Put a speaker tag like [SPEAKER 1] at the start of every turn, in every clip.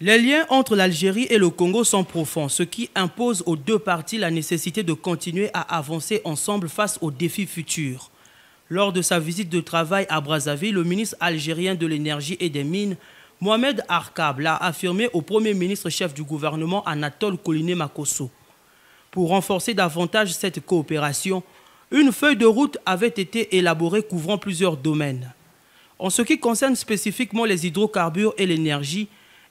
[SPEAKER 1] Les liens entre l'Algérie et le Congo sont profonds, ce qui impose aux deux parties la nécessité de continuer à avancer ensemble face aux défis futurs. Lors de sa visite de travail à Brazzaville, le ministre algérien de l'énergie et des mines, Mohamed Arkab, l'a affirmé au premier ministre chef du gouvernement Anatole Koliné Makosso. Pour renforcer davantage cette coopération, une feuille de route avait été élaborée couvrant plusieurs domaines. En ce qui concerne spécifiquement les hydrocarbures et l'énergie,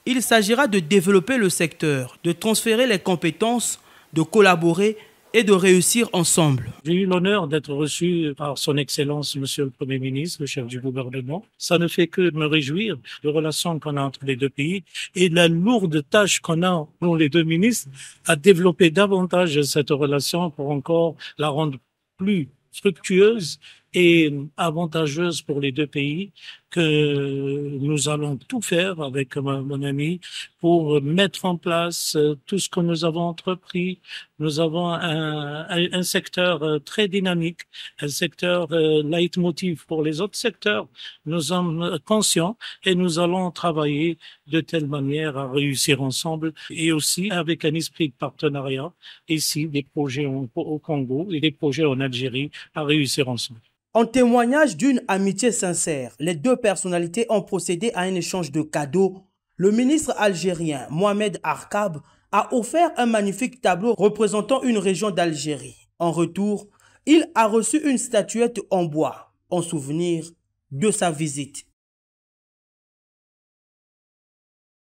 [SPEAKER 1] il s'agira de développer le
[SPEAKER 2] secteur, de transférer les compétences, de collaborer et de réussir ensemble. J'ai eu l'honneur d'être reçu par Son Excellence, Monsieur le Premier ministre, le chef du gouvernement. Ça ne fait que me réjouir des relations qu'on a entre les deux pays et la lourde tâche qu'on a, pour les deux ministres, à développer davantage cette relation pour encore la rendre plus fructueuse et avantageuse pour les deux pays que nous allons tout faire avec mon ami pour mettre en place euh, tout ce que nous avons entrepris. Nous avons un, un secteur euh, très dynamique, un secteur euh, leitmotiv pour les autres secteurs. Nous sommes conscients et nous allons travailler de telle manière à réussir ensemble et aussi avec un esprit de partenariat ici des projets au Congo et des projets en Algérie à réussir ensemble.
[SPEAKER 1] En témoignage d'une amitié sincère, les deux personnalités ont procédé à un échange de cadeaux. Le ministre algérien Mohamed Arkab a offert un magnifique tableau représentant une région d'Algérie. En retour, il a reçu une statuette en bois en souvenir de sa visite.